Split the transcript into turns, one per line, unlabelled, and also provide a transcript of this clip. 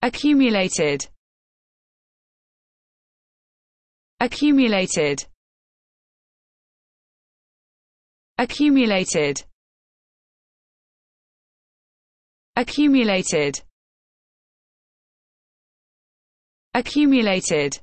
accumulated accumulated accumulated accumulated accumulated